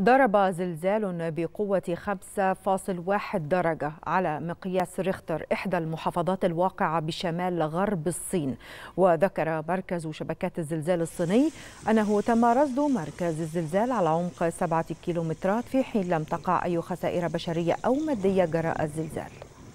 ضرب زلزال بقوة 5.1 درجة على مقياس ريختر إحدى المحافظات الواقعة بشمال غرب الصين وذكر مركز شبكات الزلزال الصيني أنه تم رصد مركز الزلزال على عمق 7 كيلومترات في حين لم تقع أي خسائر بشرية أو مادية جراء الزلزال